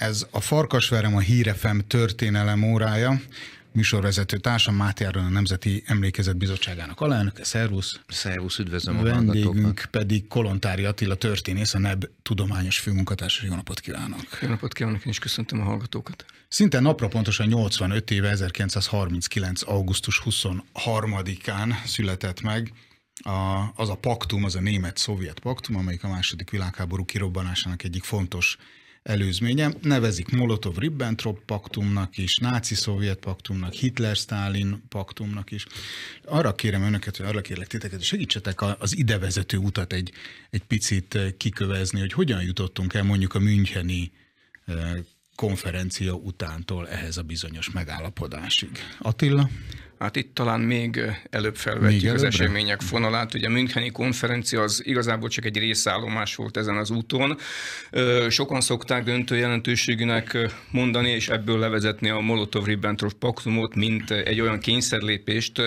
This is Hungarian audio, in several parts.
Ez a Farkasverem a Hírefem történelem órája. Műsorvezető társa Máté Áron, a Nemzeti Emlékezet Bizottságának alelnöke. Szervusz! Szervusz, üdvözlöm a Vendégünk pedig Kolontári Attila történész, a NEB tudományos főmunkatársa. Jó napot kívánok! Jó napot kívánok, én is köszöntöm a hallgatókat. Szinte napra pontosan 85 éve, 1939. augusztus 23-án született meg a, az a paktum, az a német-szovjet paktum, amelyik a második világháború kirobbanásának egyik fontos előzménye. Nevezik Molotov-Ribbentrop paktumnak is, náci-szovjet paktumnak, Hitler-Stálin paktumnak is. Arra kérem önöket, hogy arra kérlek titeket, hogy segítsetek az idevezető utat egy, egy picit kikövezni, hogy hogyan jutottunk el mondjuk a Müncheni eh, konferencia utántól ehhez a bizonyos megállapodásig. Attila? Hát itt talán még előbb felvetjük még az események fonalát. Ugye a Müncheni konferencia az igazából csak egy részállomás volt ezen az úton. Sokan szokták döntő jelentőségűnek mondani, és ebből levezetni a Molotov-Ribbentrop paktumot, mint egy olyan kényszerlépést,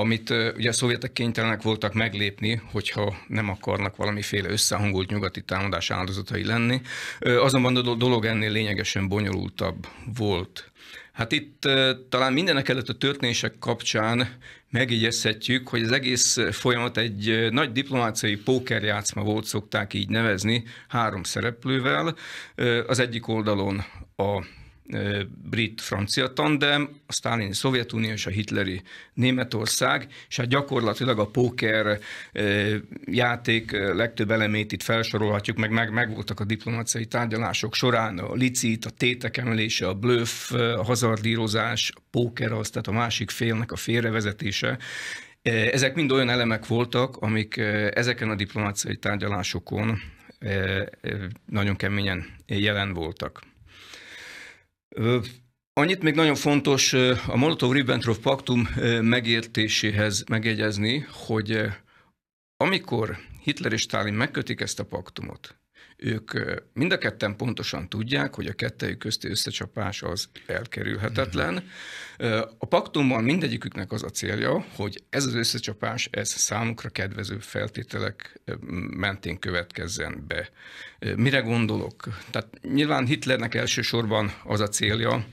amit ugye a szovjetek kénytelenek voltak meglépni, hogyha nem akarnak valamiféle összehangolt nyugati támadás áldozatai lenni. Azonban a dolog ennél lényegesen bonyolultabb volt. Hát itt talán mindenek előtt a történések kapcsán megígyezhetjük, hogy az egész folyamat egy nagy diplomáciai pókerjátszma volt, szokták így nevezni, három szereplővel. Az egyik oldalon a brit-francia tandem, a sztálini Szovjetunió és a hitleri Németország, és hát gyakorlatilag a póker játék legtöbb elemét itt felsorolhatjuk, meg, meg, meg voltak a diplomáciai tárgyalások során, a licit, a tétek emelése, a bluff, a hazardírozás, a póker az, tehát a másik félnek a félrevezetése, ezek mind olyan elemek voltak, amik ezeken a diplomáciai tárgyalásokon nagyon keményen jelen voltak. Annyit még nagyon fontos a Molotov-Ribbentrop paktum megértéséhez megjegyezni, hogy amikor Hitler és Stalin megkötik ezt a paktumot, ők mind a ketten pontosan tudják, hogy a kettejük közti összecsapás az elkerülhetetlen. A paktumban mindegyiküknek az a célja, hogy ez az összecsapás, ez számukra kedvező feltételek mentén következzen be. Mire gondolok? Tehát nyilván Hitlernek elsősorban az a célja,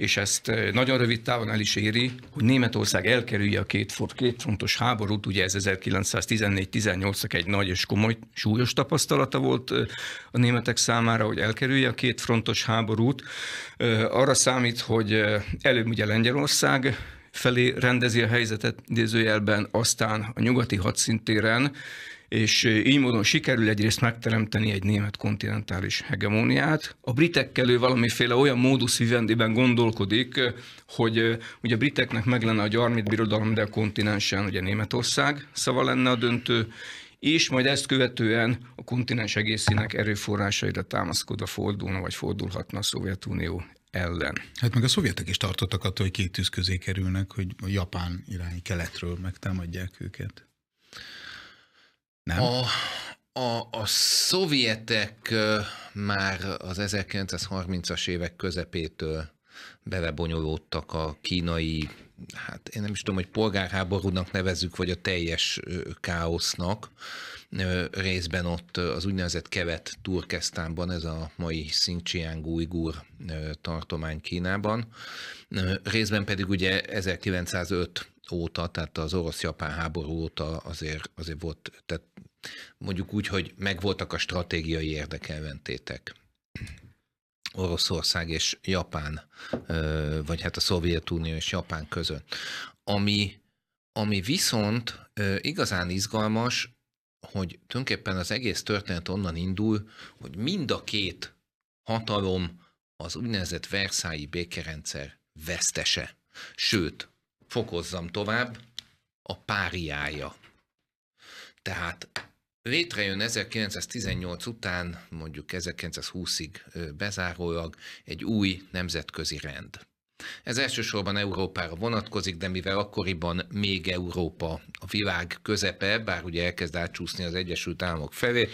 és ezt nagyon rövid távon el is éri, hogy Németország elkerülje a két, két frontos háborút, ugye ez 1914 18 egy nagy és komoly, súlyos tapasztalata volt a németek számára, hogy elkerülje a két frontos háborút. Arra számít, hogy előbb ugye Lengyelország felé rendezi a helyzetet idézőjelben, aztán a nyugati hadszintéren, és így módon sikerül egyrészt megteremteni egy német kontinentális hegemóniát. A britekkel ő valamiféle olyan módusz vivendiben gondolkodik, hogy ugye a briteknek meg lenne a gyarmit birodalom, de a kontinensen ugye Németország szava lenne a döntő, és majd ezt követően a kontinens egészének erőforrásaira támaszkodva fordulna, vagy fordulhatna a Szovjetunió ellen. Hát meg a szovjetek is tartottak attól, hogy két tűz közé kerülnek, hogy a Japán irányi keletről megtámadják őket nem? A, a, a szovjetek már az 1930-as évek közepétől belebonyolódtak a kínai, hát én nem is tudom, hogy polgárháborúnak nevezzük, vagy a teljes káosznak. Részben ott az úgynevezett kevet Turkesztánban, ez a mai Xinjiang Uyghur tartomány Kínában. Részben pedig ugye 1905 óta, tehát az orosz-japán háború óta azért, azért volt, tehát Mondjuk úgy, hogy megvoltak a stratégiai érdekelventétek. Oroszország és Japán, vagy hát a Szovjetunió és Japán között. Ami, ami viszont igazán izgalmas, hogy tulajdonképpen az egész történet onnan indul, hogy mind a két hatalom az úgynevezett Versályi békerendszer vesztese. Sőt, fokozzam tovább, a páriája. Tehát Létrejön 1918 után, mondjuk 1920-ig bezárólag egy új nemzetközi rend. Ez elsősorban Európára vonatkozik, de mivel akkoriban még Európa a világ közepe, bár ugye elkezd átcsúszni az Egyesült Államok felé,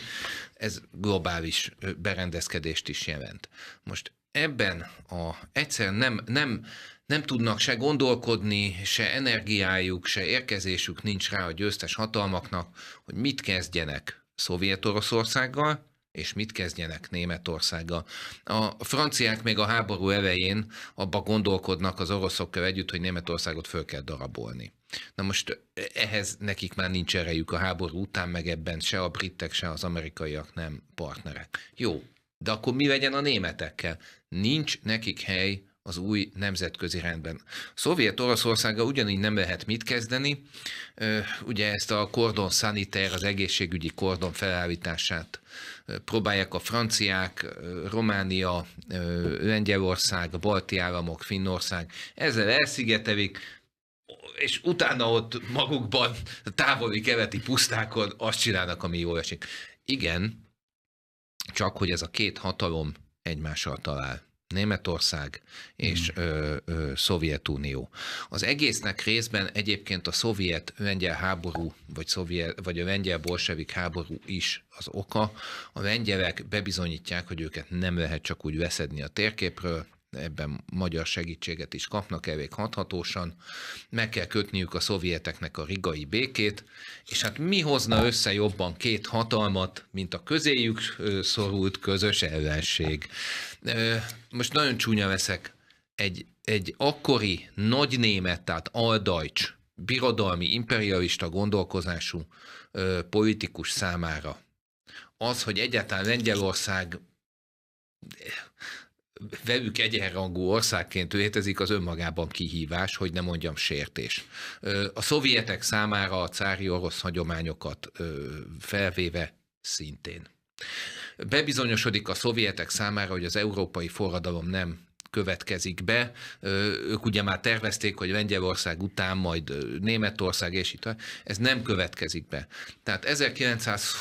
ez globális berendezkedést is jelent. Most ebben a egyszer nem, nem nem tudnak se gondolkodni, se energiájuk, se érkezésük nincs rá a győztes hatalmaknak, hogy mit kezdjenek Szovjet-Oroszországgal, és mit kezdjenek Németországgal. A franciák még a háború elején abba gondolkodnak az oroszokkal együtt, hogy Németországot föl kell darabolni. Na most ehhez nekik már nincs erejük a háború után, meg ebben se a britek, se az amerikaiak nem partnerek. Jó, de akkor mi legyen a németekkel? Nincs nekik hely az új nemzetközi rendben. Szovjet Oroszországa ugyanígy nem lehet mit kezdeni, ugye ezt a kordon sanitaire, az egészségügyi kordon felállítását próbálják a franciák, Románia, Lengyelország, a balti államok, Finnország, ezzel elszigetelik, és utána ott magukban távoli keleti pusztákon azt csinálnak, ami jól esik. Igen, csak hogy ez a két hatalom egymással talál. Németország és hmm. ö, ö, Szovjetunió. Az egésznek részben egyébként a szovjet-lengyel háború, vagy, szovjet, vagy a lengyel-bolsevik háború is az oka. A lengyelek bebizonyítják, hogy őket nem lehet csak úgy veszedni a térképről, ebben magyar segítséget is kapnak elég hathatósan, meg kell kötniük a szovjeteknek a rigai békét, és hát mi hozna össze jobban két hatalmat, mint a közéjük szorult közös ellenség. Most nagyon csúnya veszek, egy, egy akkori nagy német, tehát aldajcs, birodalmi, imperialista gondolkozású politikus számára az, hogy egyáltalán Lengyelország velük egyenrangú országként létezik, az önmagában kihívás, hogy ne mondjam sértés. A szovjetek számára a cári orosz hagyományokat felvéve szintén. Bebizonyosodik a szovjetek számára, hogy az európai forradalom nem következik be. Ők ugye már tervezték, hogy Lengyelország után majd Németország és itt. Ez nem következik be. Tehát 1920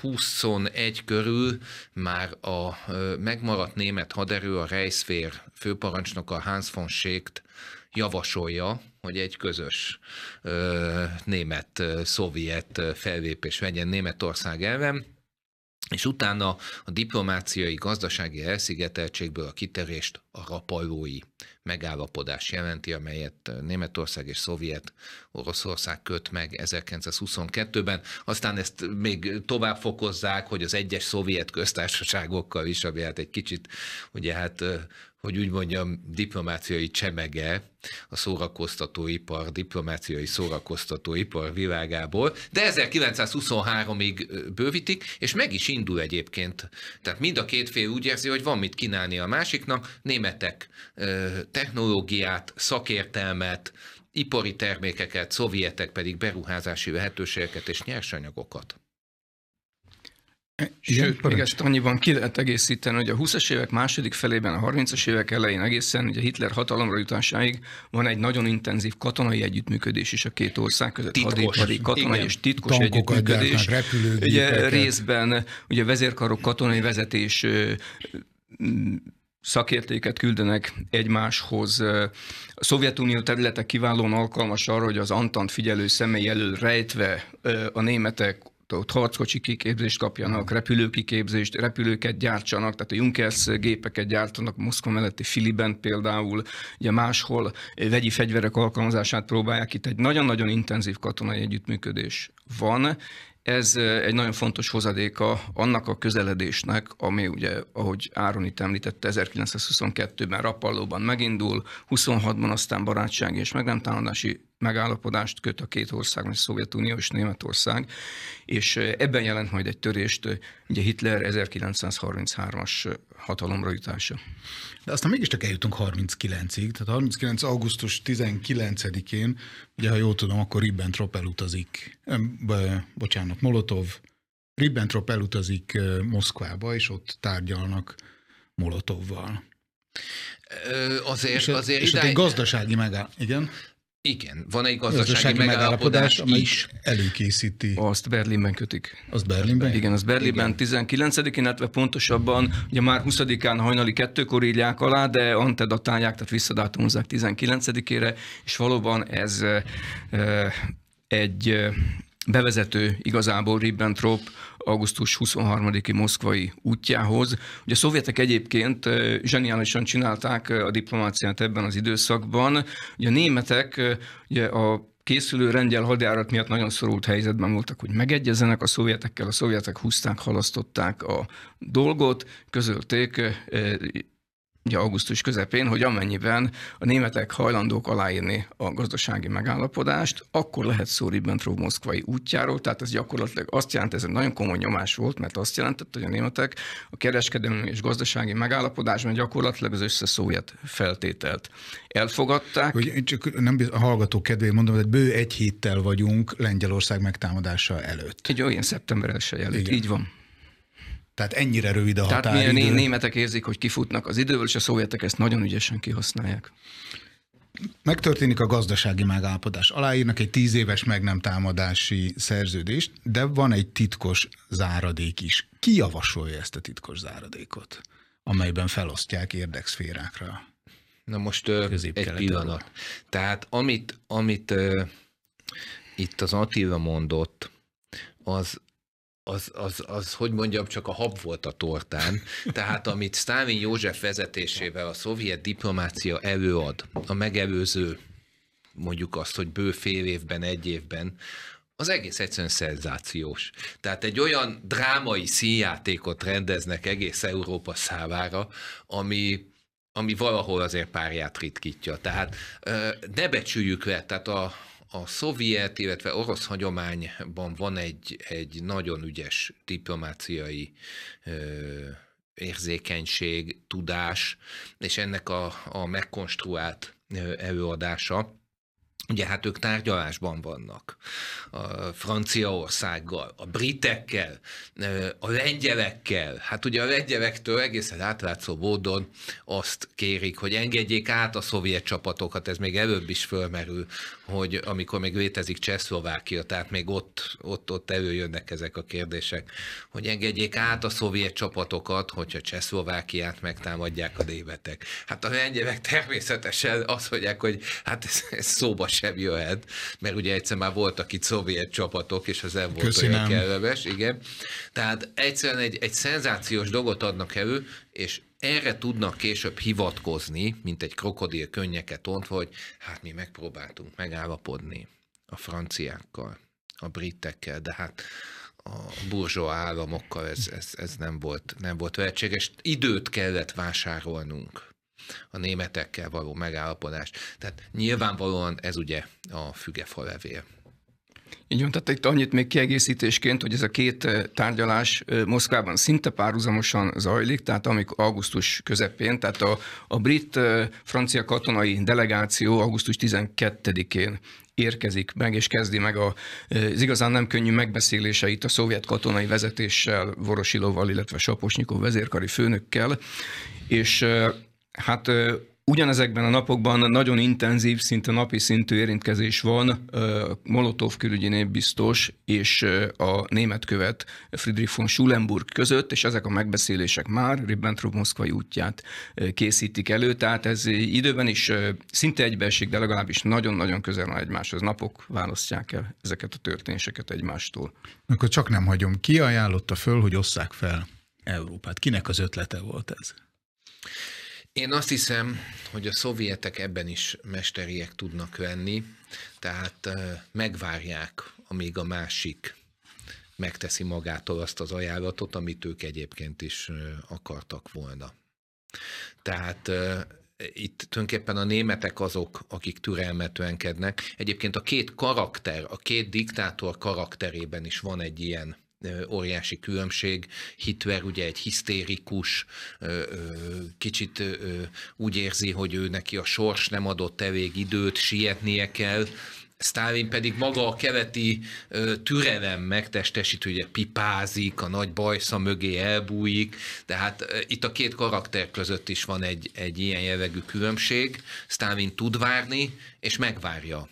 21 körül már a megmaradt német haderő, a Reichswehr főparancsnoka Hans von Schicht javasolja, hogy egy közös ö, német-szovjet felvépés vegyen Németország elven, és utána a diplomáciai, gazdasági elszigeteltségből a kiterést a rapalói megállapodás jelenti, amelyet Németország és Szovjet Oroszország köt meg 1922-ben. Aztán ezt még tovább fokozzák, hogy az egyes szovjet köztársaságokkal is, ami hát egy kicsit ugye hát hogy úgy mondjam, diplomáciai csemege a szórakoztatóipar, diplomáciai szórakoztatóipar világából, de 1923-ig bővítik, és meg is indul egyébként. Tehát mind a két fél úgy érzi, hogy van mit kínálni a másiknak, németek technológiát, szakértelmet, ipari termékeket, szovjetek pedig beruházási lehetőségeket és nyersanyagokat. Sőt, még ezt annyiban ki lehet egészíteni, hogy a 20 es évek második felében, a 30-as évek elején egészen, ugye Hitler hatalomra jutásáig van egy nagyon intenzív katonai együttműködés is a két ország között. Titkos. Hadipari, katonai Igen. és titkos Tankokat együttműködés. Gyártnak, ugye részben ugye vezérkarok, katonai vezetés szakértéket küldenek egymáshoz. A Szovjetunió területe kiválóan alkalmas arra, hogy az Antant figyelő személy elől rejtve a németek ott harckocsi kiképzést kapjanak, mm. repülőkiképzést, repülőket gyártsanak, tehát a Junkers gépeket gyártanak Moszkva melletti Filiben például, ugye máshol vegyi fegyverek alkalmazását próbálják. Itt egy nagyon-nagyon intenzív katonai együttműködés van, ez eh, egy nagyon fontos hozadéka annak a közeledésnek, ami ugye, ahogy Áron itt említette, 1922-ben Rapallóban megindul, 26-ban aztán barátsági és meg nem támadási megállapodást köt a két ország, a Szovjetunió és Németország, és ebben jelent majd egy törést ugye Hitler 1933-as hatalomra jutása. De aztán mégiscsak eljutunk 39-ig, tehát 39. augusztus 19-én, ugye ha jól tudom, akkor Ribbentrop elutazik, bocsánat, Molotov, Ribbentrop elutazik Moszkvába, és ott tárgyalnak Molotovval. Azért, és azért és idáig... egy gazdasági megáll. Igen. Igen, van egy gazdasági, gazdasági megállapodás, megállapodás is. Előkészíti. Azt Berlinben kötik. Azt Berlinben? Igen, az Berlinben 19-én, illetve pontosabban ugye már 20-án hajnali kettőkor írják alá, de antedatálják, tehát visszadátumozzák 19-ére, és valóban ez e, egy eh, bevezető igazából Ribbentrop augusztus 23-i moszkvai útjához. Ugye a szovjetek egyébként zseniálisan csinálták a diplomáciát ebben az időszakban. Ugye a németek ugye a készülő rendjel hadjárat miatt nagyon szorult helyzetben voltak, hogy megegyezenek a szovjetekkel, a szovjetek húzták, halasztották a dolgot, közölték ugye augusztus közepén, hogy amennyiben a németek hajlandók aláírni a gazdasági megállapodást, akkor lehet szó Ribbentrop moszkvai útjáról, tehát ez gyakorlatilag azt jelent, ez egy nagyon komoly nyomás volt, mert azt jelentett, hogy a németek a kereskedelmi és gazdasági megállapodásban gyakorlatilag az összeszovjet feltételt elfogadták. Hogy csak nem a hallgató kedvéért mondom, hogy bő egy héttel vagyunk Lengyelország megtámadása előtt. Egy olyan szeptember első előtt, Igen. így van. Tehát ennyire rövid a Tehát határidő. Tehát németek érzik, hogy kifutnak az időből, és a szovjetek ezt nagyon ügyesen kihasználják. Megtörténik a gazdasági megállapodás. Aláírnak egy tíz éves meg nem támadási szerződést, de van egy titkos záradék is. Ki javasolja ezt a titkos záradékot, amelyben felosztják érdekszférákra? Na most egy pillanat. Tehát amit, amit uh, itt az Attila mondott, az az, az, az, hogy mondjam, csak a hab volt a tortán. Tehát amit Sztálin József vezetésével a szovjet diplomácia előad, a megelőző, mondjuk azt, hogy bő fél évben, egy évben, az egész egyszerűen szenzációs. Tehát egy olyan drámai színjátékot rendeznek egész Európa számára, ami, ami valahol azért párját ritkítja. Tehát ne becsüljük le, tehát a, a szovjet, illetve orosz hagyományban van egy, egy nagyon ügyes diplomáciai ö, érzékenység, tudás, és ennek a, a megkonstruált előadása Ugye hát ők tárgyalásban vannak a Franciaországgal, a britekkel, a lengyelekkel. Hát ugye a lengyelektől egészen átlátszó módon azt kérik, hogy engedjék át a szovjet csapatokat, ez még előbb is fölmerül, hogy amikor még létezik Csehszlovákia, tehát még ott, ott, ott előjönnek ezek a kérdések, hogy engedjék át a szovjet csapatokat, hogyha Csehszlovákiát megtámadják a németek. Hát a lengyelek természetesen azt mondják, hogy hát ez, ez szóba sem jöhet, mert ugye egyszer már voltak itt szovjet csapatok, és az nem volt olyan kellemes, igen. Tehát egyszerűen egy, egy szenzációs dolgot adnak elő, és erre tudnak később hivatkozni, mint egy krokodil könnyeket ontva, hogy hát mi megpróbáltunk megállapodni a franciákkal, a britekkel, de hát a burzsó államokkal ez, ez, ez nem volt, nem volt lehetséges. Időt kellett vásárolnunk a németekkel való megállapodást. Tehát nyilvánvalóan ez ugye a fügefa levél. Így van, tehát itt annyit még kiegészítésként, hogy ez a két eh, tárgyalás eh, Moszkvában szinte párhuzamosan zajlik, tehát amik augusztus közepén, tehát a, a brit-francia eh, katonai delegáció augusztus 12-én érkezik meg, és kezdi meg a, az igazán nem könnyű megbeszéléseit a szovjet katonai vezetéssel, Vorosilovval, illetve Saposnyikov vezérkari főnökkel, és Hát Ugyanezekben a napokban nagyon intenzív, szinte napi szintű érintkezés van Molotov külügyi népbiztos és a német követ Friedrich von Schulenburg között, és ezek a megbeszélések már Ribbentrop moszkvai útját készítik elő, tehát ez időben is szinte egybeesik, de legalábbis nagyon-nagyon közel van egymáshoz. Napok választják el ezeket a történéseket egymástól. Akkor csak nem hagyom. Ki ajánlotta föl, hogy osszák fel Európát? Kinek az ötlete volt ez? Én azt hiszem, hogy a szovjetek ebben is mesteriek tudnak lenni, tehát megvárják, amíg a másik megteszi magától azt az ajánlatot, amit ők egyébként is akartak volna. Tehát itt tulajdonképpen a németek azok, akik türelmetlenkednek. Egyébként a két karakter, a két diktátor karakterében is van egy ilyen óriási különbség. Hitler ugye egy hisztérikus, kicsit úgy érzi, hogy ő neki a sors nem adott elég időt, sietnie kell, Sztálin pedig maga a keleti türelem megtestesít, ugye pipázik, a nagy bajsza mögé elbújik, de hát itt a két karakter között is van egy, egy ilyen jellegű különbség. Sztálin tud várni, és megvárja,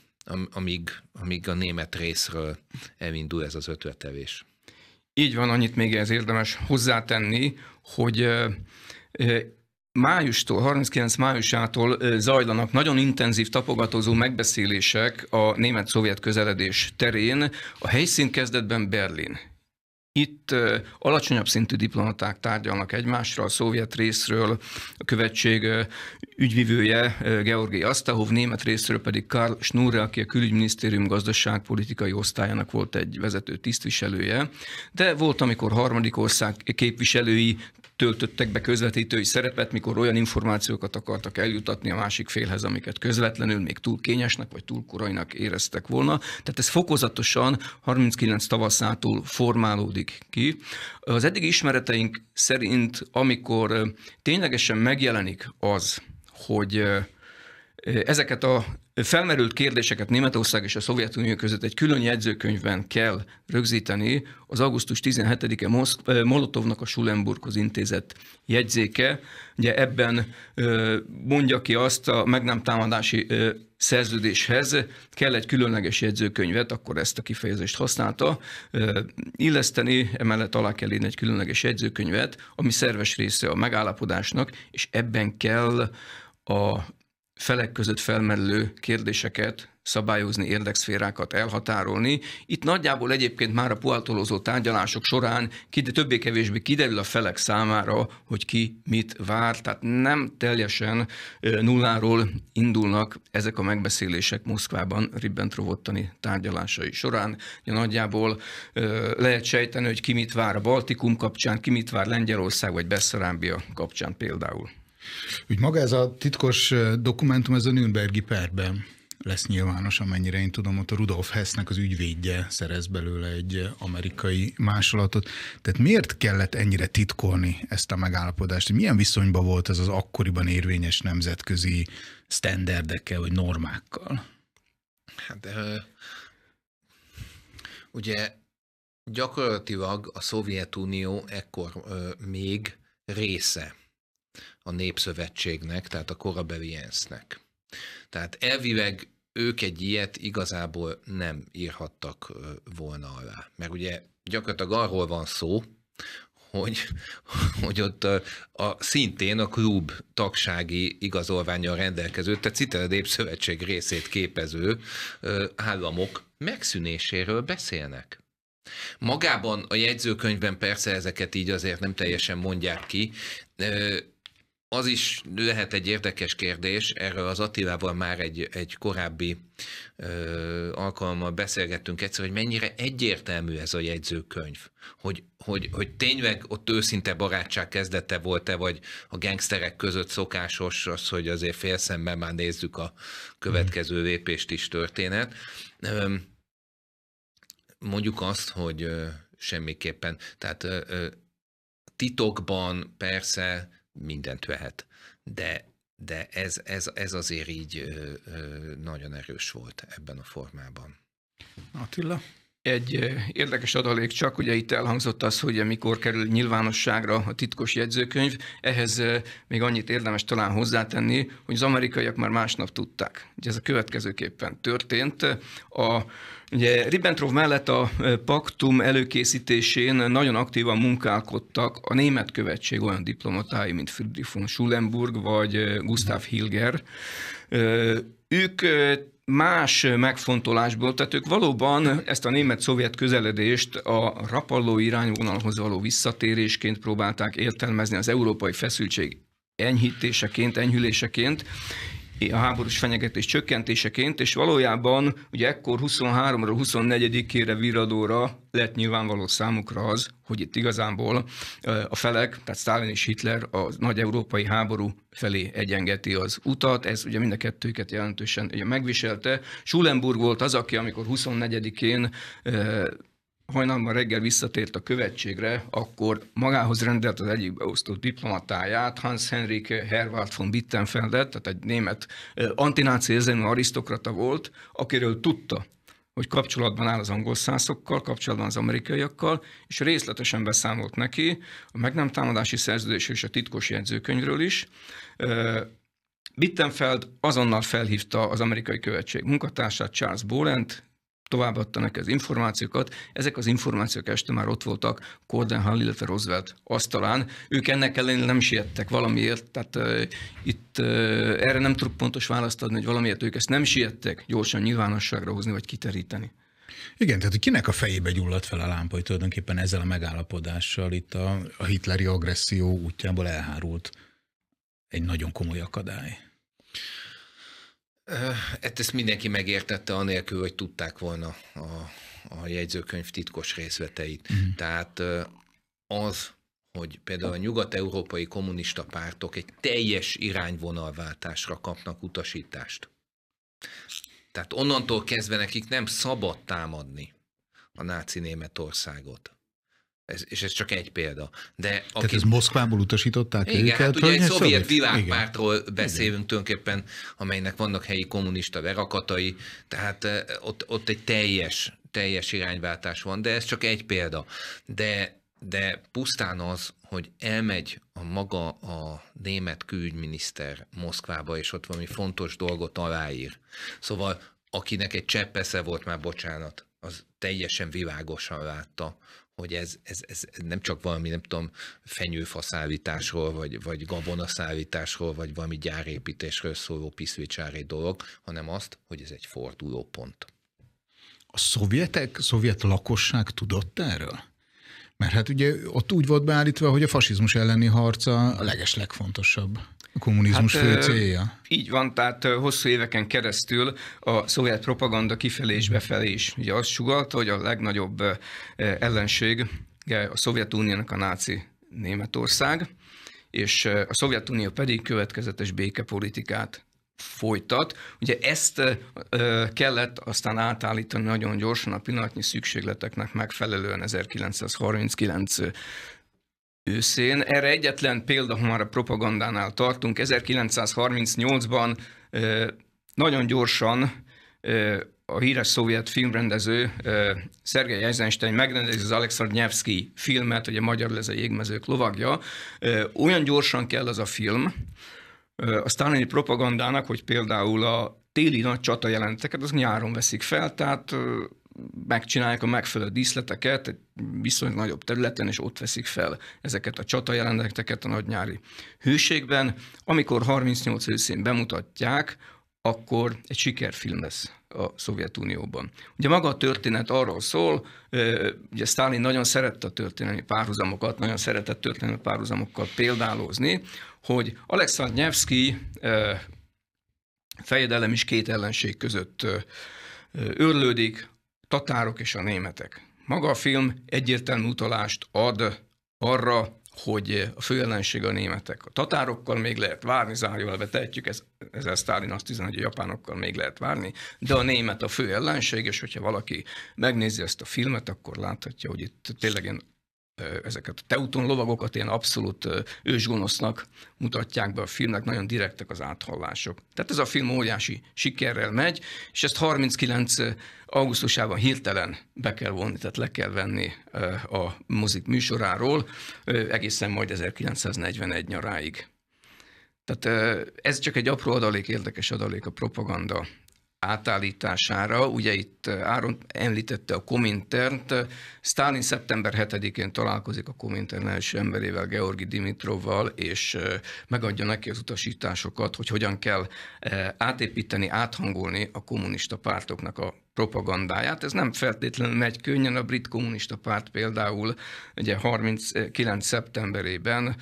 amíg, amíg a német részről elindul ez az ötletevés. Így van, annyit még ez érdemes hozzátenni, hogy májustól, 39 májusától zajlanak nagyon intenzív tapogatózó megbeszélések a német-szovjet közeledés terén. A helyszín kezdetben Berlin. Itt itt alacsonyabb szintű diplomaták tárgyalnak egymásra, a szovjet részről a követség ügyvivője Georgi Asztahov, német részről pedig Karl Schnurre, aki a külügyminisztérium gazdaságpolitikai osztályának volt egy vezető tisztviselője, de volt, amikor harmadik ország képviselői töltöttek be közvetítői szerepet, mikor olyan információkat akartak eljutatni a másik félhez, amiket közvetlenül még túl kényesnek vagy túl korainak éreztek volna. Tehát ez fokozatosan 39 tavaszától formálódik ki. Az eddigi ismereteink szerint, amikor ténylegesen megjelenik az, hogy Ezeket a felmerült kérdéseket Németország és a Szovjetunió között egy külön jegyzőkönyvben kell rögzíteni. Az augusztus 17-e Molotovnak a Schulenburghoz intézett jegyzéke. Ugye ebben mondja ki azt a meg nem támadási szerződéshez kell egy különleges jegyzőkönyvet, akkor ezt a kifejezést használta, illeszteni, emellett alá kell írni egy különleges jegyzőkönyvet, ami szerves része a megállapodásnak, és ebben kell a felek között felmerülő kérdéseket szabályozni, érdekszférákat elhatárolni. Itt nagyjából egyébként már a puhatolózó tárgyalások során többé-kevésbé kiderül a felek számára, hogy ki mit vár, tehát nem teljesen nulláról indulnak ezek a megbeszélések Moszkvában ribbentrop tárgyalásai során. Ja, nagyjából lehet sejteni, hogy ki mit vár a Baltikum kapcsán, ki mit vár Lengyelország vagy Beszarábia kapcsán például. Úgy maga ez a titkos dokumentum, ez a Nürnbergi perben lesz nyilvános, amennyire én tudom, ott a Rudolf Hessnek az ügyvédje szerez belőle egy amerikai másolatot. Tehát miért kellett ennyire titkolni ezt a megállapodást? Milyen viszonyban volt ez az akkoriban érvényes nemzetközi sztenderdekkel vagy normákkal? Hát, de, ugye gyakorlatilag a Szovjetunió ekkor ö, még része a Népszövetségnek, tehát a korabeli ENSZ-nek. Tehát elvileg ők egy ilyet igazából nem írhattak volna alá. Mert ugye gyakorlatilag arról van szó, hogy, hogy ott a, a, szintén a klub tagsági igazolványa rendelkező, tehát Citeledép Szövetség részét képező ö, államok megszűnéséről beszélnek. Magában a jegyzőkönyvben persze ezeket így azért nem teljesen mondják ki, ö, az is lehet egy érdekes kérdés, erről az Attilával már egy, egy korábbi ö, alkalommal beszélgettünk egyszer, hogy mennyire egyértelmű ez a jegyzőkönyv, hogy, hogy, hogy tényleg ott őszinte barátság kezdete volt-e, vagy a gengszterek között szokásos az, hogy azért félszemben már nézzük a következő lépést is történet. Ö, mondjuk azt, hogy ö, semmiképpen, tehát ö, titokban persze mindent vehet, de de ez, ez, ez azért így ö, ö, nagyon erős volt ebben a formában. Attila? Egy érdekes adalék csak, ugye itt elhangzott az, hogy mikor kerül nyilvánosságra a titkos jegyzőkönyv, ehhez még annyit érdemes talán hozzátenni, hogy az amerikaiak már másnap tudták. Ugye ez a következőképpen történt. A Ugye Ribbentrop mellett a paktum előkészítésén nagyon aktívan munkálkodtak a német követség olyan diplomatái, mint Friedrich von Schulenburg vagy Gustav Hilger. Ők más megfontolásból, tehát ők valóban ezt a német-szovjet közeledést a rapalló irányvonalhoz való visszatérésként próbálták értelmezni az európai feszültség enyhítéseként, enyhüléseként, a háborús fenyegetés csökkentéseként, és valójában ugye ekkor 23-ra, 24-ére viradóra lett nyilvánvaló számukra az, hogy itt igazából a felek, tehát Stalin és Hitler a nagy európai háború felé egyengeti az utat, ez ugye mind a kettőket jelentősen ugye megviselte. Schulenburg volt az, aki amikor 24-én hajnalban reggel visszatért a követségre, akkor magához rendelt az egyik beosztott diplomatáját, Hans Henrik Herwald von Bittenfeldet, tehát egy német antináci érzelmű arisztokrata volt, akiről tudta, hogy kapcsolatban áll az angol szászokkal, kapcsolatban az amerikaiakkal, és részletesen beszámolt neki a meg nem támadási szerződés és a titkos jegyzőkönyvről is. Bittenfeld azonnal felhívta az amerikai követség munkatársát Charles Bolent, továbbadta neki az információkat. Ezek az információk este már ott voltak Hall, illetve Roosevelt asztalán. Ők ennek ellenére nem siettek valamiért, tehát uh, itt uh, erre nem tudok pontos választ adni, hogy valamiért ők ezt nem siettek gyorsan nyilvánosságra hozni, vagy kiteríteni. Igen, tehát hogy kinek a fejébe gyulladt fel a lámpa, hogy tulajdonképpen ezzel a megállapodással itt a, a hitleri agresszió útjából elhárult egy nagyon komoly akadály. Ezt mindenki megértette, anélkül, hogy tudták volna a, a jegyzőkönyv titkos részleteit. Mm. Tehát az, hogy például a nyugat-európai kommunista pártok egy teljes irányvonalváltásra kapnak utasítást. Tehát onnantól kezdve nekik nem szabad támadni a náci Németországot. Ez, és ez csak egy példa. De akik... Tehát ez Moszkvából utasították igen, őket? Hát ugye egy szovjet, szovjet világpártról igen. beszélünk igen. tulajdonképpen, amelynek vannak helyi kommunista verakatai, tehát eh, ott, ott egy teljes, teljes irányváltás van, de ez csak egy példa. De, de pusztán az, hogy elmegy a maga a német külügyminiszter Moszkvába, és ott valami fontos dolgot aláír. Szóval akinek egy cseppesze volt már, bocsánat, az teljesen világosan látta, hogy ez, ez, ez nem csak valami, nem tudom, fenyőfaszállításról, vagy, vagy gabonaszállításról, vagy valami gyárépítésről szóló piszvicsári dolog, hanem azt, hogy ez egy fordulópont. A szovjetek, szovjet lakosság tudott erről? Mert hát ugye ott úgy volt beállítva, hogy a fasizmus elleni harca a legfontosabb. a kommunizmus hát, fő célja. Így van, tehát hosszú éveken keresztül a szovjet propaganda kifelé és befelé is. Ugye azt sugalta, hogy a legnagyobb ellenség a Szovjetuniónak a náci Németország, és a Szovjetunió pedig következetes békepolitikát folytat. Ugye ezt kellett aztán átállítani nagyon gyorsan a pillanatnyi szükségleteknek megfelelően 1939 őszén. Erre egyetlen példa, ha már a propagandánál tartunk, 1938-ban nagyon gyorsan a híres szovjet filmrendező Szergei Eisenstein megrendezi az Alexander Nevsky filmet, ugye Magyar Leze Jégmezők lovagja. Olyan gyorsan kell az a film, a sztálini propagandának, hogy például a téli nagy csata jelenteket, az nyáron veszik fel, tehát megcsinálják a megfelelő díszleteket egy viszonylag nagyobb területen, és ott veszik fel ezeket a csata jelenteket a nagy nyári hőségben. Amikor 38 őszén bemutatják, akkor egy sikerfilm lesz a Szovjetunióban. Ugye maga a történet arról szól, ugye Stalin nagyon szerette a történelmi párhuzamokat, nagyon szeretett történelmi párhuzamokkal példálozni, hogy Alexander Nyevsky fejedelem is két ellenség között őrlődik, tatárok és a németek. Maga a film egyértelmű utalást ad arra, hogy a fő ellenség a németek. A tatárokkal még lehet várni, zárójelbe tehetjük, ez, ezzel Sztálin azt hiszem, hogy a japánokkal még lehet várni, de a német a fő ellenség, és hogyha valaki megnézi ezt a filmet, akkor láthatja, hogy itt tényleg ezeket a teuton lovagokat ilyen abszolút ősgonosznak mutatják be a filmnek, nagyon direktek az áthallások. Tehát ez a film óriási sikerrel megy, és ezt 39 augusztusában hirtelen be kell vonni, tehát le kell venni a mozik műsoráról, egészen majd 1941 nyaráig. Tehát ez csak egy apró adalék, érdekes adalék a propaganda átállítására, ugye itt eh, Áron említette a Komintert, Stalin szeptember 7-én találkozik a Komintern első emberével, Georgi Dimitrovval, és eh, megadja neki az utasításokat, hogy hogyan kell eh, átépíteni, áthangolni a kommunista pártoknak a propagandáját. Ez nem feltétlenül megy könnyen, a brit kommunista párt például ugye 39. szeptemberében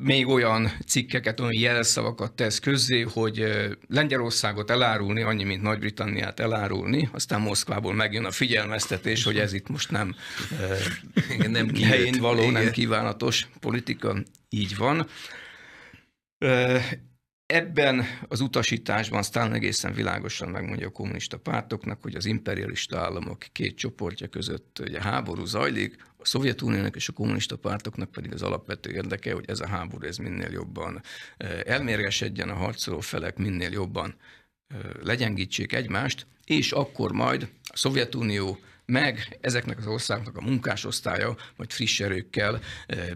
még olyan cikkeket, olyan jelszavakat tesz közzé, hogy Lengyelországot elárulni, annyi, mint Nagy-Britanniát elárulni, aztán Moszkvából megjön a figyelmeztetés, hogy ez itt most nem, nem helyén való, nem kívánatos politika. Így van. Ebben az utasításban aztán egészen világosan megmondja a kommunista pártoknak, hogy az imperialista államok két csoportja között ugye háború zajlik, a Szovjetuniónak és a kommunista pártoknak pedig az alapvető érdeke, hogy ez a háború ez minél jobban elmérgesedjen, a harcoló felek minél jobban legyengítsék egymást, és akkor majd a Szovjetunió meg ezeknek az országnak a munkásosztálya majd friss erőkkel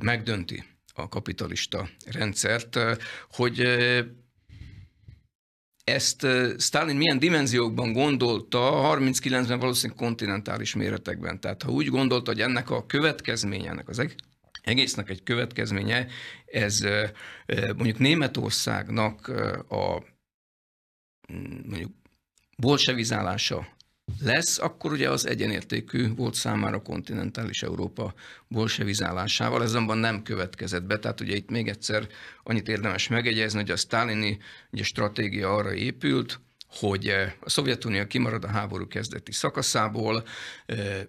megdönti a kapitalista rendszert, hogy ezt Stalin milyen dimenziókban gondolta, 39-ben valószínűleg kontinentális méretekben. Tehát ha úgy gondolta, hogy ennek a következménye, ennek az egésznek egy következménye, ez mondjuk Németországnak a mondjuk bolsevizálása, lesz, akkor ugye az egyenértékű volt számára kontinentális Európa bolsevizálásával, ez azonban nem következett be, tehát ugye itt még egyszer annyit érdemes megegyezni, hogy a sztálini ugye, stratégia arra épült, hogy eh, a Szovjetunió kimarad a háború kezdeti szakaszából, eh,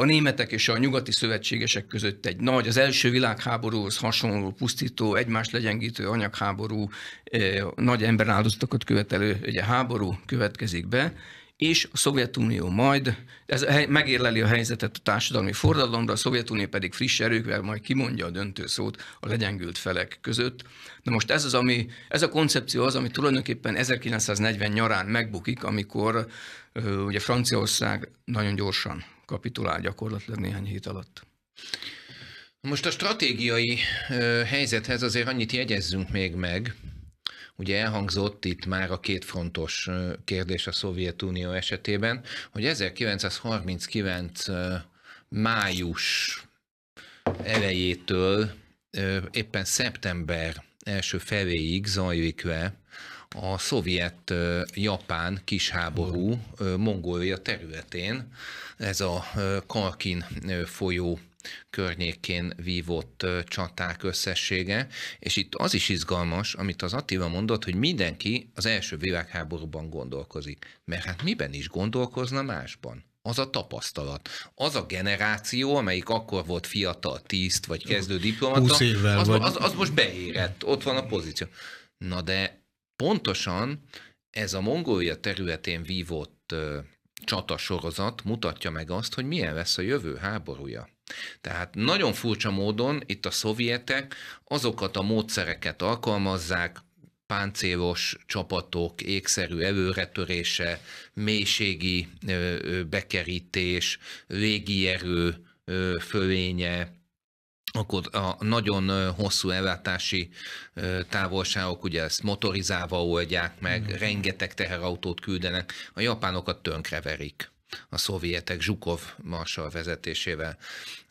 a németek és a nyugati szövetségesek között egy nagy, az első világháborúhoz hasonló, pusztító, egymást legyengítő anyagháború, eh, nagy emberáldozatokat követelő ugye, háború következik be, és a Szovjetunió majd, ez megérleli a helyzetet a társadalmi forradalomra, a Szovjetunió pedig friss erőkvel majd kimondja a döntő szót a legyengült felek között. Na most ez az, ami, ez a koncepció az, ami tulajdonképpen 1940 nyarán megbukik, amikor ugye Franciaország nagyon gyorsan kapitulál gyakorlatilag néhány hét alatt. Most a stratégiai helyzethez azért annyit jegyezzünk még meg, Ugye elhangzott itt már a két frontos kérdés a Szovjetunió esetében, hogy 1939 május elejétől éppen szeptember első feléig zajlik le a szovjet-japán kisháború Mongólia területén, ez a Kalkin folyó környékén vívott csaták összessége, és itt az is izgalmas, amit az Attila mondott, hogy mindenki az első világháborúban gondolkozik. Mert hát miben is gondolkozna másban? az a tapasztalat. Az a generáció, amelyik akkor volt fiatal, tiszt vagy kezdő diplomata, az, vagy... az, az most beérett, ott van a pozíció. Na de pontosan ez a Mongólia területén vívott csatasorozat mutatja meg azt, hogy milyen lesz a jövő háborúja. Tehát nagyon furcsa módon itt a szovjetek azokat a módszereket alkalmazzák, páncélos csapatok, ékszerű előretörése, mélységi bekerítés, légierő fölénye, akkor a nagyon hosszú ellátási távolságok, ugye ezt motorizálva oldják meg, mm. rengeteg teherautót küldenek, a japánokat tönkreverik a szovjetek Zsukov marsal vezetésével.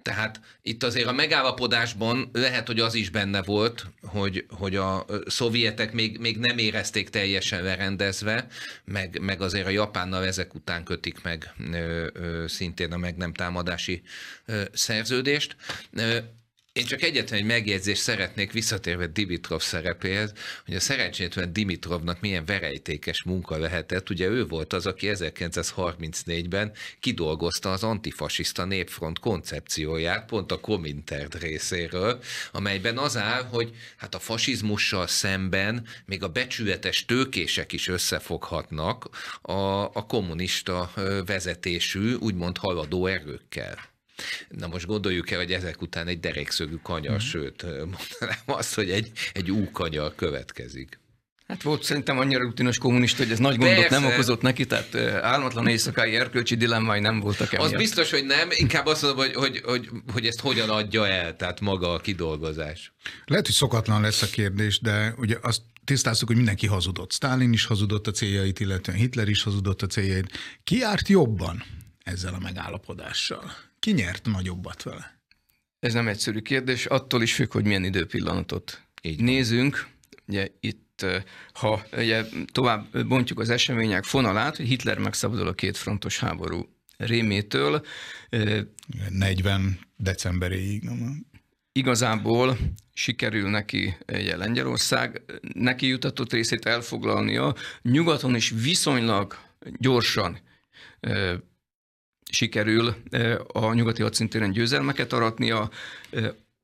Tehát itt azért a megállapodásban lehet, hogy az is benne volt, hogy, hogy a szovjetek még, még nem érezték teljesen lerendezve, meg, meg azért a Japánnal ezek után kötik meg ö, ö, szintén a meg nem támadási ö, szerződést. Ö, én csak egyetlen egy megjegyzést szeretnék visszatérve Dimitrov szerepéhez, hogy a szerencsétlen Dimitrovnak milyen verejtékes munka lehetett. Ugye ő volt az, aki 1934-ben kidolgozta az antifasiszta népfront koncepcióját, pont a Kominterd részéről, amelyben az áll, hogy hát a fasizmussal szemben még a becsületes tőkések is összefoghatnak a, a kommunista vezetésű, úgymond haladó erőkkel. Na most gondoljuk el, hogy ezek után egy derekszögű kanyar, mm. sőt, mondanám azt, hogy egy, egy új kanyar következik. Hát volt szerintem annyira rutinos kommunista, hogy ez nagy gondot Persze. nem okozott neki, tehát álmatlan éjszakai erkölcsi dilemmai nem voltak emiatt. Az biztos, hogy nem, inkább azt mondom, hogy, hogy, hogy, hogy ezt hogyan adja el, tehát maga a kidolgozás. Lehet, hogy szokatlan lesz a kérdés, de ugye azt tisztáztuk, hogy mindenki hazudott. Stalin is hazudott a céljait, illetően Hitler is hazudott a céljait. Ki járt jobban ezzel a megállapodással? Ki nyert nagyobbat vele? Ez nem egyszerű kérdés, attól is függ, hogy milyen időpillanatot Így nézünk. Ugye itt, eh, ha ugye, tovább bontjuk az események fonalát, hogy Hitler megszabadul a két frontos háború rémétől. 40 eh, decemberéig. Nem? Igazából sikerül neki ugye, Lengyelország, neki jutatott részét elfoglalnia, nyugaton is viszonylag gyorsan eh, sikerül a nyugati hadszintéren győzelmeket aratnia,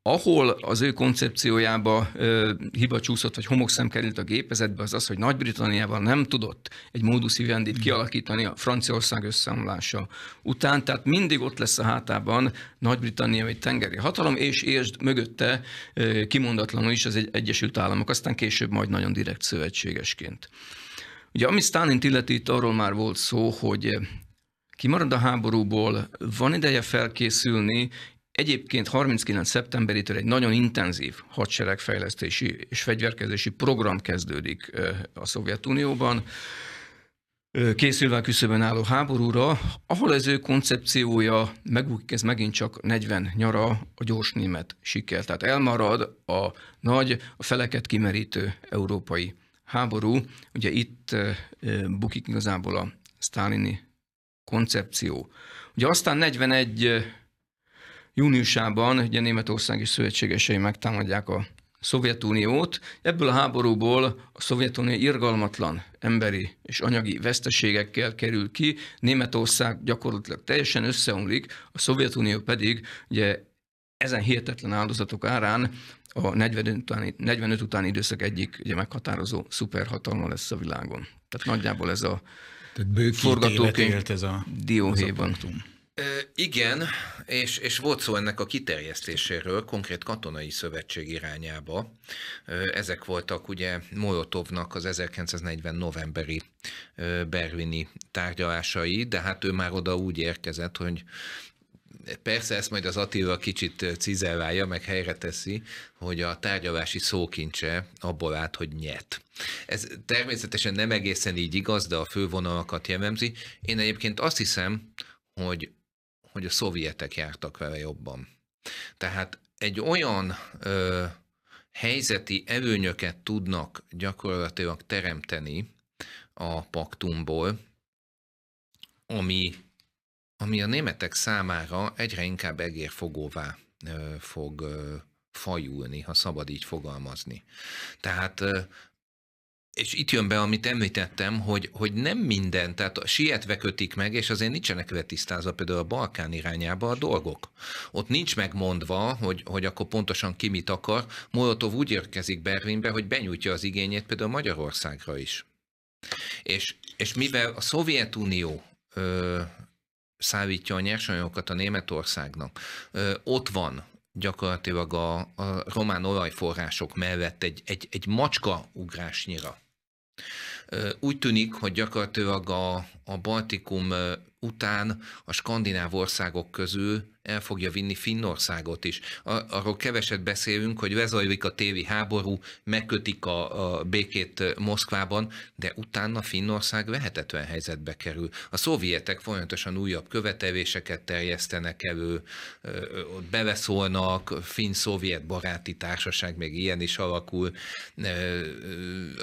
ahol az ő koncepciójába ö, hiba csúszott, vagy homokszem került a gépezetbe, az az, hogy Nagy-Britanniával nem tudott egy módus vivendit kialakítani a Franciaország összeomlása után, tehát mindig ott lesz a hátában Nagy-Britannia egy tengeri hatalom, és értsd mögötte ö, kimondatlanul is az egy Egyesült Államok, aztán később majd nagyon direkt szövetségesként. Ugye ami Stalin illeti, itt arról már volt szó, hogy kimarad a háborúból, van ideje felkészülni, Egyébként 39. szeptemberétől egy nagyon intenzív hadseregfejlesztési és fegyverkezési program kezdődik eh, a Szovjetunióban, eh, készülve a küszöbön álló háborúra, ahol az ő koncepciója megbukik, ez megint csak 40 nyara a gyors német siker. Tehát elmarad a nagy, a feleket kimerítő európai háború. Ugye itt eh, bukik igazából a sztálini koncepció. Ugye aztán 41 júniusában ugye Németország és szövetségesei megtámadják a Szovjetuniót. Ebből a háborúból a Szovjetunió irgalmatlan emberi és anyagi veszteségekkel kerül ki, Németország gyakorlatilag teljesen összeomlik, a Szovjetunió pedig ugye ezen hihetetlen áldozatok árán a 45 utáni, 45 utáni időszak egyik ugye, meghatározó szuperhatalma lesz a világon. Tehát nagyjából ez a tehát forgatókönyv ez a dióhéjban. E, igen, és, és volt szó ennek a kiterjesztéséről, konkrét katonai szövetség irányába. Ezek voltak ugye Molotovnak az 1940 novemberi berlini tárgyalásai, de hát ő már oda úgy érkezett, hogy Persze ezt majd az Attila kicsit cizellálja, meg helyre teszi, hogy a tárgyalási szókincse abból állt, hogy nyet. Ez természetesen nem egészen így igaz, de a fővonalakat jellemzi. Én egyébként azt hiszem, hogy, hogy a szovjetek jártak vele jobban. Tehát egy olyan ö, helyzeti előnyöket tudnak gyakorlatilag teremteni a paktumból, ami ami a németek számára egyre inkább egérfogóvá fog fajulni, ha szabad így fogalmazni. Tehát és itt jön be, amit említettem, hogy, hogy nem minden, tehát sietve kötik meg, és azért nincsenek vetisztázva például a Balkán irányába a dolgok. Ott nincs megmondva, hogy, hogy akkor pontosan ki mit akar. Molotov úgy érkezik Berlinbe, hogy benyújtja az igényét például Magyarországra is. És, és mivel a Szovjetunió ö, szállítja a nyersanyagokat a Németországnak. Ott van gyakorlatilag a, a román olajforrások mellett egy, egy, egy macska ugrásnyira. Úgy tűnik, hogy gyakorlatilag a, a Baltikum után a skandináv országok közül el fogja vinni Finnországot is. Arról keveset beszélünk, hogy vezajlik a tévi háború, megkötik a, a békét Moszkvában, de utána Finnország vehetetlen helyzetbe kerül. A szovjetek folyamatosan újabb követeléseket terjesztenek elő, beveszolnak finn-szovjet baráti társaság még ilyen is alakul,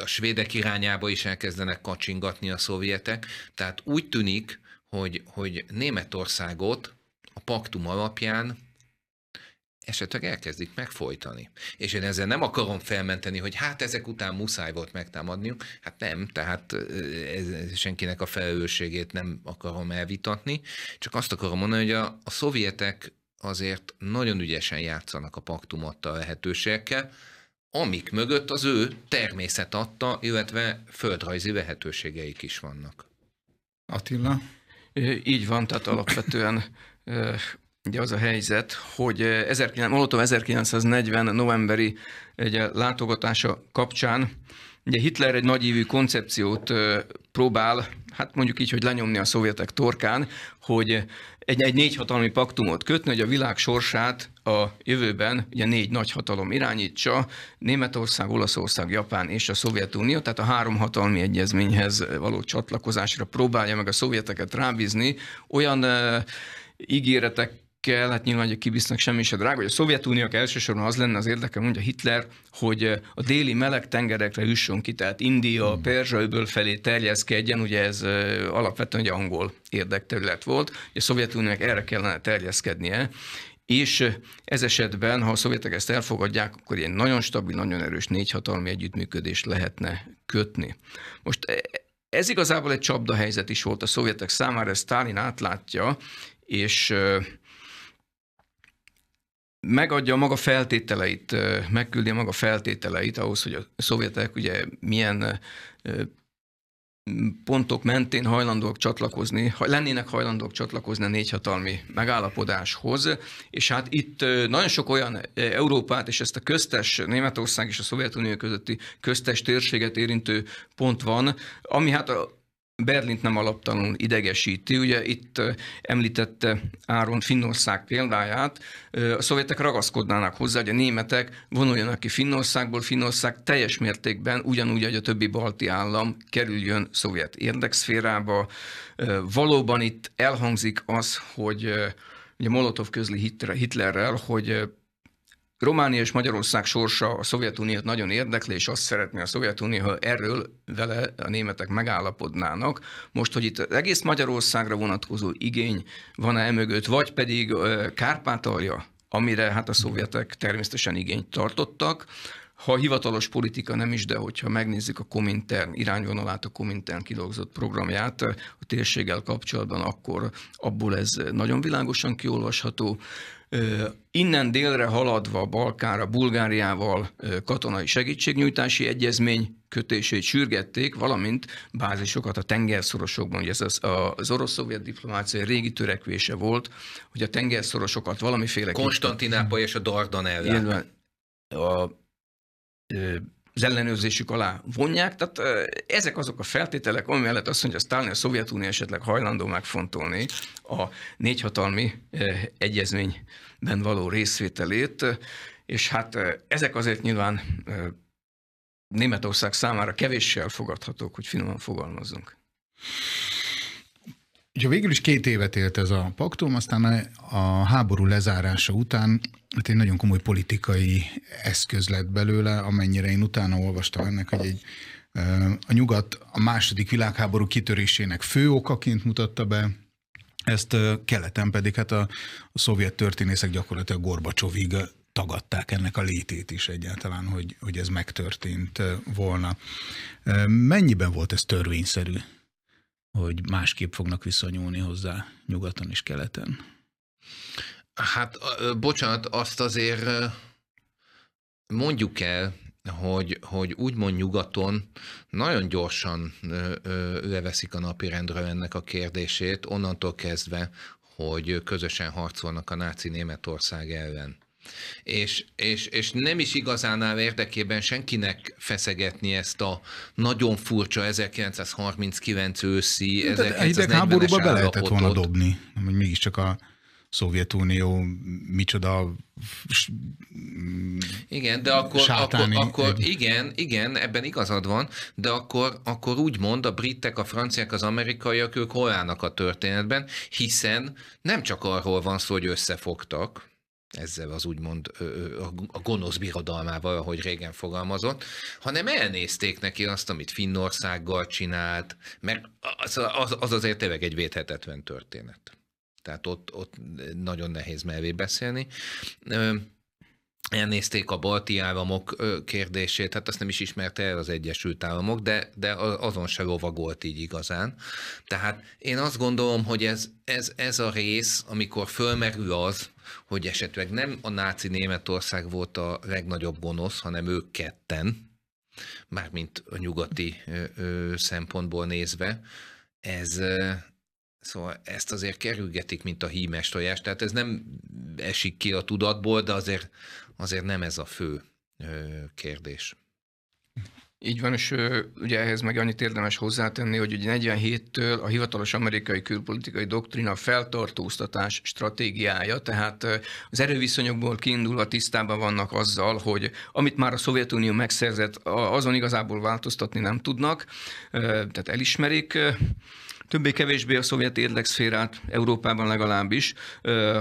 a svédek irányába is elkezdenek kacsingatni a szovjetek, tehát úgy tűnik, hogy, hogy Németországot a paktum alapján esetleg elkezdik megfojtani. És én ezzel nem akarom felmenteni, hogy hát ezek után muszáj volt megtámadniuk, hát nem, tehát ez, senkinek a felelősségét nem akarom elvitatni, csak azt akarom mondani, hogy a, a szovjetek azért nagyon ügyesen játszanak a paktumattal lehetőségekkel, amik mögött az ő természet adta, illetve földrajzi lehetőségeik is vannak. Attila? Így van, tehát alapvetően Ugye az a helyzet, hogy 19, Molotov 1940. novemberi egy látogatása kapcsán ugye Hitler egy nagyívű koncepciót próbál, hát mondjuk így, hogy lenyomni a szovjetek torkán, hogy egy, egy négy hatalmi paktumot kötni, hogy a világ sorsát a jövőben ugye négy nagy hatalom irányítsa, Németország, Olaszország, Japán és a Szovjetunió, tehát a három hatalmi egyezményhez való csatlakozásra próbálja meg a szovjeteket rábízni olyan eh, ígéretek kell, hát nyilván, hogy a kibisznek semmi se drága, hogy a Szovjetuniók elsősorban az lenne az érdeke, mondja Hitler, hogy a déli meleg tengerekre üssön ki, tehát India, hmm. Perzsaöböl felé terjeszkedjen, ugye ez alapvetően egy angol érdekterület volt, a szovjetuniók erre kellene terjeszkednie, és ez esetben, ha a szovjetek ezt elfogadják, akkor ilyen nagyon stabil, nagyon erős négy hatalmi együttműködést lehetne kötni. Most e, ez igazából egy csapda helyzet is volt a szovjetek számára, ezt Stalin átlátja, és megadja maga feltételeit, megküldi maga feltételeit ahhoz, hogy a szovjetek ugye milyen pontok mentén hajlandók csatlakozni, lennének hajlandók csatlakozni a négy hatalmi megállapodáshoz, és hát itt nagyon sok olyan Európát és ezt a köztes Németország és a Szovjetunió közötti köztes térséget érintő pont van, ami hát a Berlint nem alaptalanul idegesíti. Ugye itt említette Áron Finnország példáját, a szovjetek ragaszkodnának hozzá, hogy a németek vonuljanak ki Finnországból, Finnország teljes mértékben ugyanúgy, hogy a többi balti állam kerüljön szovjet érdekszférába. Valóban itt elhangzik az, hogy ugye Molotov közli Hitlerrel, hogy Románia és Magyarország sorsa a Szovjetuniót nagyon érdekli, és azt szeretné a Szovjetunió, ha erről vele a németek megállapodnának. Most, hogy itt az egész Magyarországra vonatkozó igény van-e emögött, vagy pedig Kárpátalja, amire hát a szovjetek természetesen igényt tartottak, ha hivatalos politika nem is, de hogyha megnézzük a Komintern irányvonalát, a Komintern kidolgozott programját a térséggel kapcsolatban, akkor abból ez nagyon világosan kiolvasható. Innen délre haladva Balkára, Bulgáriával katonai segítségnyújtási egyezmény kötését sürgették, valamint bázisokat a tengerszorosokban. Ugye ez az, az orosz-szovjet diplomácia régi törekvése volt, hogy a tengerszorosokat valamiféle... Konstantinápa és a Dardanellák. A az ellenőrzésük alá vonják. Tehát ezek azok a feltételek, ami mellett azt mondja, hogy a Szovjetunió esetleg hajlandó megfontolni a négyhatalmi egyezményben való részvételét, és hát ezek azért nyilván Németország számára kevéssel fogadhatók, hogy finoman fogalmazzunk. Ugye végül is két évet élt ez a paktum, aztán a, háború lezárása után hát egy nagyon komoly politikai eszköz lett belőle, amennyire én utána olvastam ennek, hogy egy a nyugat a második világháború kitörésének fő okaként mutatta be, ezt keleten pedig hát a, a szovjet történészek gyakorlatilag Gorbacsovig tagadták ennek a létét is egyáltalán, hogy, hogy ez megtörtént volna. Mennyiben volt ez törvényszerű? hogy másképp fognak viszonyulni hozzá nyugaton és keleten. Hát, bocsánat, azt azért mondjuk el, hogy, hogy úgymond nyugaton nagyon gyorsan leveszik a rendről ennek a kérdését, onnantól kezdve, hogy közösen harcolnak a náci Németország ellen és, és, és nem is igazán áll érdekében senkinek feszegetni ezt a nagyon furcsa 1939 őszi, 1940 háborúba be lehetett volna dobni, hogy mégiscsak a Szovjetunió micsoda igen, de akkor, sátáni... akkor, akkor igen, igen, ebben igazad van, de akkor, akkor úgy mond a britek, a franciák, az amerikaiak, ők hol állnak a történetben, hiszen nem csak arról van szó, hogy összefogtak, ezzel az úgymond a gonosz birodalmával, ahogy régen fogalmazott, hanem elnézték neki azt, amit Finnországgal csinált, mert az, az, az azért tényleg egy védhetetlen történet. Tehát ott, ott nagyon nehéz mellé beszélni elnézték a balti államok kérdését, hát azt nem is ismerte el az Egyesült Államok, de, de azon se lovagolt így igazán. Tehát én azt gondolom, hogy ez, ez, ez a rész, amikor fölmerül az, hogy esetleg nem a náci Németország volt a legnagyobb gonosz, hanem ők ketten, mármint a nyugati ö, ö, szempontból nézve, ez, Szóval ezt azért kerülgetik, mint a hímes tojás, tehát ez nem esik ki a tudatból, de azért, azért nem ez a fő kérdés. Így van, és ugye ehhez meg annyit érdemes hozzátenni, hogy ugye 47-től a hivatalos amerikai külpolitikai doktrina feltartóztatás stratégiája, tehát az erőviszonyokból kiindulva tisztában vannak azzal, hogy amit már a Szovjetunió megszerzett, azon igazából változtatni nem tudnak, tehát elismerik, többé-kevésbé a szovjet érdekszférát, Európában legalábbis,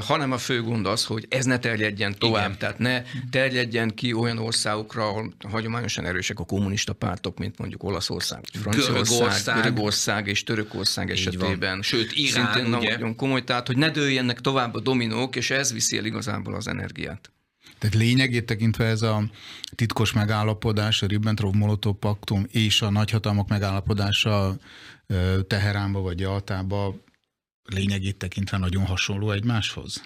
hanem a fő gond az, hogy ez ne terjedjen tovább, Igen. tehát ne terjedjen ki olyan országokra, ahol hagyományosan erősek a kommunista pártok, mint mondjuk Olaszország, Franciaország, Görögország, és Törökország esetében. Van. Sőt, Irán, Szintén ugye? nagyon komoly, tehát hogy ne dőljenek tovább a dominók, és ez viszi el igazából az energiát. Tehát lényegét tekintve ez a titkos megállapodás, a Ribbentrop-Molotov paktum és a nagyhatalmak megállapodása Teheránba vagy Jaltába lényegét tekintve nagyon hasonló egymáshoz?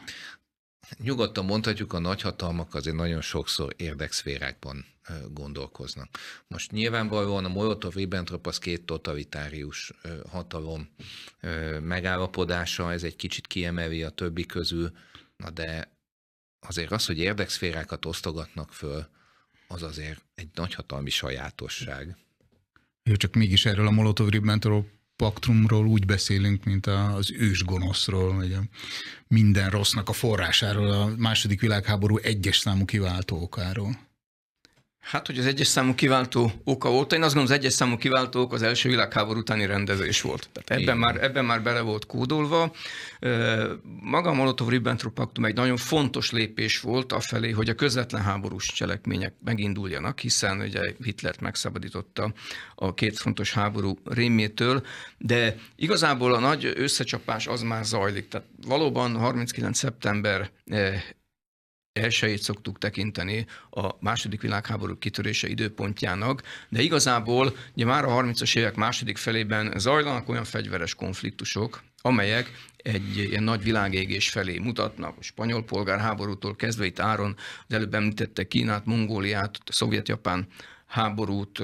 Nyugodtan mondhatjuk, a nagyhatalmak azért nagyon sokszor érdekszférákban gondolkoznak. Most nyilvánvalóan a Molotov-Ribbentrop az két totalitárius hatalom megállapodása, ez egy kicsit kiemeli a többi közül, na de azért az, hogy érdekszférákat osztogatnak föl, az azért egy nagyhatalmi sajátosság. Csak mégis erről a Molotov-Ribbentrop paktrumról úgy beszélünk, mint az gonoszról, vagy a minden rossznak a forrásáról, a második világháború egyes számú kiváltó okáról. Hát, hogy az egyes számú kiváltó oka volt, én azt gondolom, az egyes számú kiváltó ok az első világháború utáni rendezés volt. Tehát ebben, már, ebben már bele volt kódolva. Maga a Molotov-Ribbentrop paktum egy nagyon fontos lépés volt afelé, hogy a közvetlen háborús cselekmények meginduljanak, hiszen ugye Hitlert megszabadította a két fontos háború rémétől, de igazából a nagy összecsapás az már zajlik. Tehát valóban 39. szeptember eh, elsőjét szoktuk tekinteni a második világháború kitörése időpontjának, de igazából ugye már a 30-as évek második felében zajlanak olyan fegyveres konfliktusok, amelyek egy ilyen nagy világégés felé mutatnak, a spanyol polgárháborútól kezdve itt áron, az előbb említette Kínát, Mongóliát, Szovjet-Japán háborút,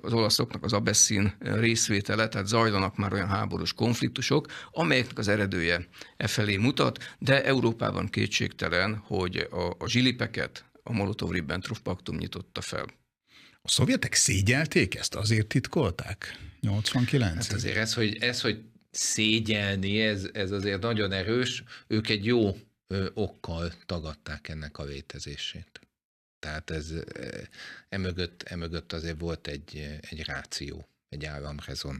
az olaszoknak az abeszin részvétele, tehát zajlanak már olyan háborús konfliktusok, amelyeknek az eredője e felé mutat, de Európában kétségtelen, hogy a, a zsilipeket a Molotov-Ribbentrop paktum nyitotta fel. A szovjetek szégyelték ezt? Azért titkolták? 89 hát azért ez, hogy, ez, hogy szégyelni, ez, ez azért nagyon erős. Ők egy jó ö, okkal tagadták ennek a létezését. Tehát ez emögött, emögött azért volt egy, egy ráció, egy államrezon.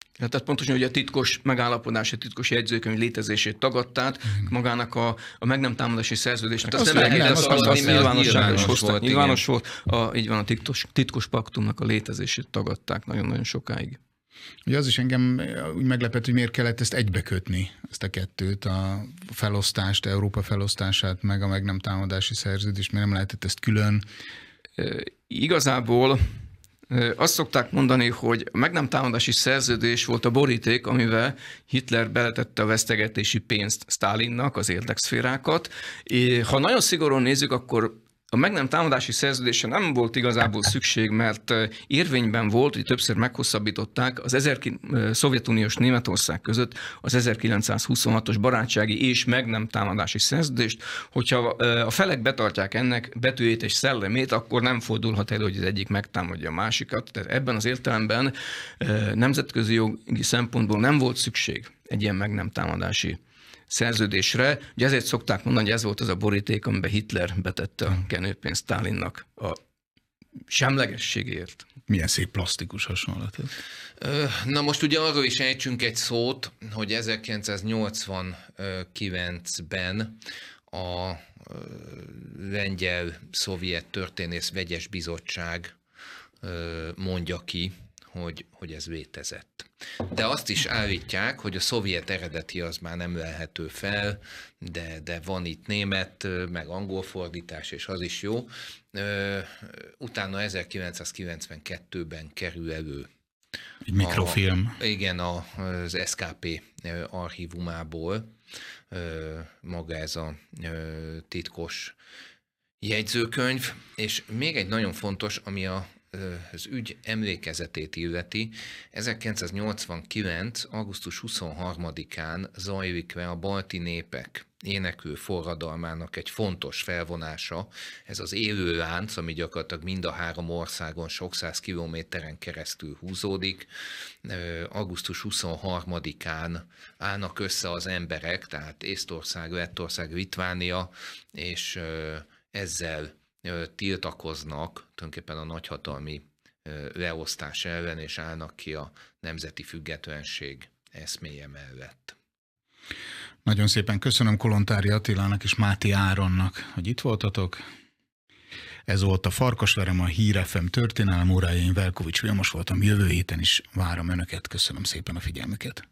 Ja, hát, tehát pontosan, hogy a titkos megállapodás, a titkos jegyzőkönyv létezését tagadták, mhm. magának a, a meg nem támadási szerződésnek hát azt, azt nem lehetett azt, azt, azt nyilvánosságra volt. hozták. Nyilvános volt, a, így van, a titkos, titkos paktumnak a létezését tagadták nagyon-nagyon sokáig. Ugye az is engem eh, úgy meglepett, hogy miért kellett ezt egybekötni, ezt a kettőt, a felosztást, Európa felosztását, meg a meg nem támadási szerződést, miért nem lehetett ezt külön? Igazából azt szokták mondani, hogy a meg nem támadási szerződés volt a boríték, amivel Hitler beletette a vesztegetési pénzt Stálinnak, az érdekszférákat. Ha nagyon szigorúan nézzük, akkor a meg nem támadási szerződése nem volt igazából szükség, mert érvényben volt, hogy többször meghosszabbították az 1000, Szovjetuniós Németország között az 1926-os barátsági és meg nem támadási szerződést. Hogyha a felek betartják ennek betűjét és szellemét, akkor nem fordulhat elő, hogy az egyik megtámadja a másikat. Tehát ebben az értelemben nemzetközi jogi szempontból nem volt szükség egy ilyen meg nem támadási szerződésre. Ugye ezért szokták mondani, hogy ez volt az a boríték, amiben Hitler betette a kenőpénzt Stalinnak a semlegességért. Milyen szép plastikus hasonlat ez. Na most ugye arról is ejtsünk egy szót, hogy 1989-ben a lengyel-szovjet történész vegyes bizottság mondja ki hogy, hogy ez létezett. De azt is állítják, hogy a szovjet eredeti az már nem lehető fel, de, de van itt német, meg angol fordítás, és az is jó. Utána 1992-ben kerül elő egy mikrofilm. A, igen, a, az SKP archívumából maga ez a titkos jegyzőkönyv, és még egy nagyon fontos, ami a az ügy emlékezetét illeti, 1989. augusztus 23-án zajlik le a Balti Népek énekő forradalmának egy fontos felvonása, ez az élő lánc, ami gyakorlatilag mind a három országon sok száz kilométeren keresztül húzódik. Augusztus 23-án állnak össze az emberek, tehát Észtország, Lettország, Litvánia, és ezzel tiltakoznak tulajdonképpen a nagyhatalmi leosztás ellen, és állnak ki a nemzeti függetlenség eszméje mellett. Nagyon szépen köszönöm Kolontári Attilának és Máti Áronnak, hogy itt voltatok. Ez volt a Farkasverem, a Hír FM történelem órája. Én Velkovics Vilmos voltam, jövő héten is várom Önöket. Köszönöm szépen a figyelmüket.